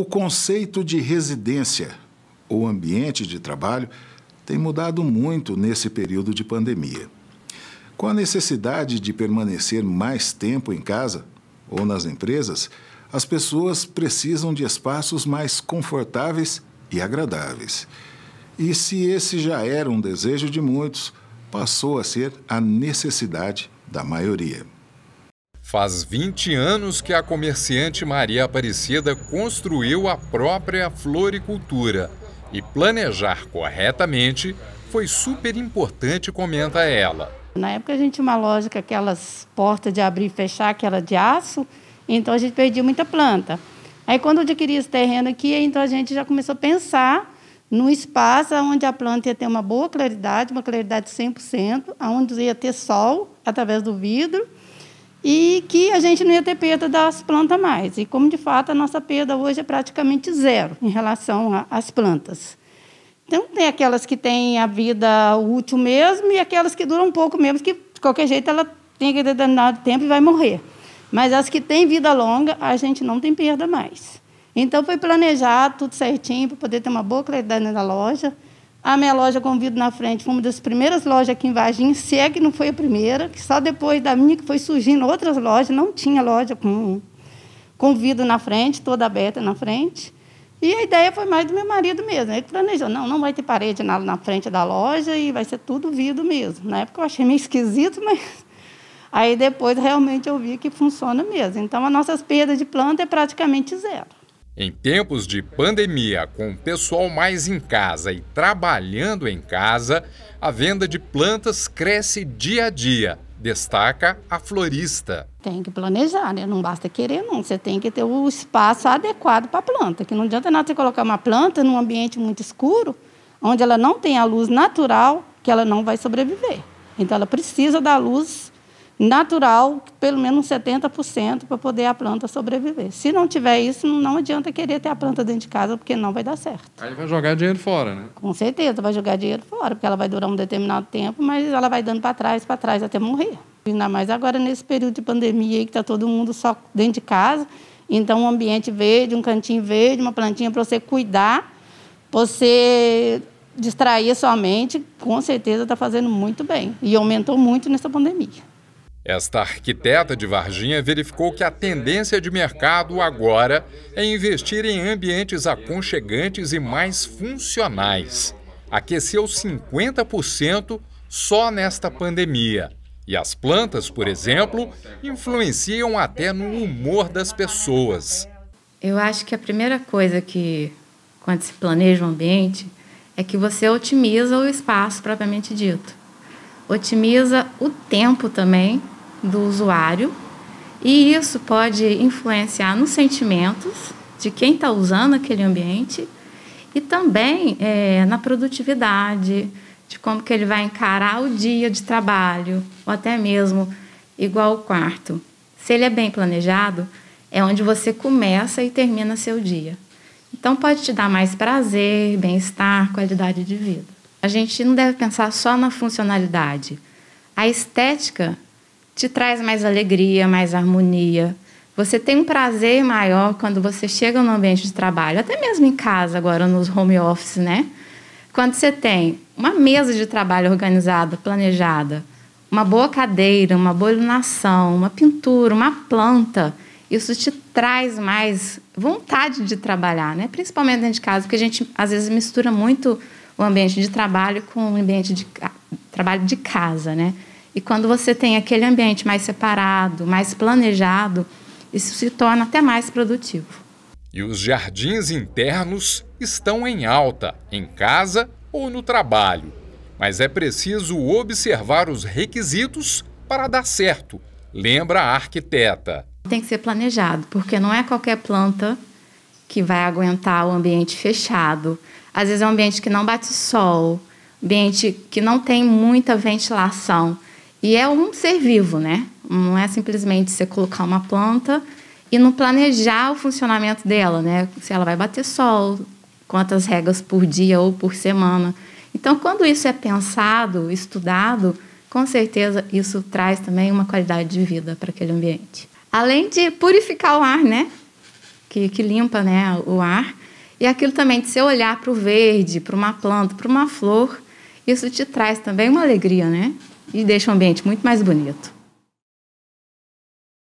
O conceito de residência ou ambiente de trabalho tem mudado muito nesse período de pandemia. Com a necessidade de permanecer mais tempo em casa ou nas empresas, as pessoas precisam de espaços mais confortáveis e agradáveis. E se esse já era um desejo de muitos, passou a ser a necessidade da maioria. Faz 20 anos que a comerciante Maria Aparecida construiu a própria floricultura e planejar corretamente foi super importante, comenta ela. Na época a gente tinha uma loja aquelas portas de abrir e fechar, que era de aço, então a gente perdia muita planta. Aí quando adquiria esse terreno aqui, então a gente já começou a pensar num espaço onde a planta ia ter uma boa claridade, uma claridade 100%, onde ia ter sol através do vidro, e que a gente não ia ter perda das plantas mais. E como de fato a nossa perda hoje é praticamente zero em relação às plantas. Então tem aquelas que têm a vida útil mesmo e aquelas que duram um pouco mesmo, que de qualquer jeito ela tem que determinado tempo e vai morrer. Mas as que têm vida longa, a gente não tem perda mais. Então foi planejado tudo certinho para poder ter uma boa qualidade na loja. A minha loja com vidro na frente foi uma das primeiras lojas aqui em Varginha, se é que não foi a primeira, que só depois da minha que foi surgindo outras lojas, não tinha loja com, com vidro na frente, toda aberta na frente. E a ideia foi mais do meu marido mesmo. Ele planejou, não, não vai ter parede na, na frente da loja e vai ser tudo vidro mesmo. Na época eu achei meio esquisito, mas aí depois realmente eu vi que funciona mesmo. Então as nossas perdas de planta é praticamente zero. Em tempos de pandemia, com o pessoal mais em casa e trabalhando em casa, a venda de plantas cresce dia a dia, destaca a florista. Tem que planejar, né? Não basta querer, não. Você tem que ter o espaço adequado para a planta, que não adianta nada você colocar uma planta num ambiente muito escuro, onde ela não tem a luz natural, que ela não vai sobreviver. Então ela precisa da luz natural, pelo menos 70%, para poder a planta sobreviver. Se não tiver isso, não adianta querer ter a planta dentro de casa, porque não vai dar certo. Aí vai jogar dinheiro fora, né? Com certeza, vai jogar dinheiro fora, porque ela vai durar um determinado tempo, mas ela vai dando para trás, para trás, até morrer. Ainda mais agora, nesse período de pandemia, que está todo mundo só dentro de casa. Então, um ambiente verde, um cantinho verde, uma plantinha para você cuidar, você distrair a sua mente, com certeza está fazendo muito bem. E aumentou muito nessa pandemia. Esta arquiteta de Varginha verificou que a tendência de mercado agora é investir em ambientes aconchegantes e mais funcionais. Aqueceu 50% só nesta pandemia. E as plantas, por exemplo, influenciam até no humor das pessoas. Eu acho que a primeira coisa que, quando se planeja um ambiente, é que você otimiza o espaço propriamente dito. Otimiza o tempo também, do usuário, e isso pode influenciar nos sentimentos de quem está usando aquele ambiente e também é, na produtividade, de como que ele vai encarar o dia de trabalho, ou até mesmo igual o quarto. Se ele é bem planejado, é onde você começa e termina seu dia. Então pode te dar mais prazer, bem-estar, qualidade de vida. A gente não deve pensar só na funcionalidade. A estética te traz mais alegria, mais harmonia. Você tem um prazer maior quando você chega no ambiente de trabalho, até mesmo em casa agora nos home office, né? Quando você tem uma mesa de trabalho organizada, planejada, uma boa cadeira, uma boa iluminação, uma pintura, uma planta, isso te traz mais vontade de trabalhar, né? Principalmente dentro de casa, porque a gente às vezes mistura muito o ambiente de trabalho com o ambiente de trabalho de casa, né? E quando você tem aquele ambiente mais separado, mais planejado, isso se torna até mais produtivo. E os jardins internos estão em alta, em casa ou no trabalho. Mas é preciso observar os requisitos para dar certo, lembra a arquiteta. Tem que ser planejado, porque não é qualquer planta que vai aguentar o ambiente fechado. Às vezes é um ambiente que não bate sol, ambiente que não tem muita ventilação. E é um ser vivo, né? Não é simplesmente você colocar uma planta e não planejar o funcionamento dela, né? Se ela vai bater sol, quantas regas por dia ou por semana. Então, quando isso é pensado, estudado, com certeza isso traz também uma qualidade de vida para aquele ambiente. Além de purificar o ar, né? Que, que limpa né, o ar. E aquilo também de você olhar para o verde, para uma planta, para uma flor, isso te traz também uma alegria, né? e deixa o ambiente muito mais bonito.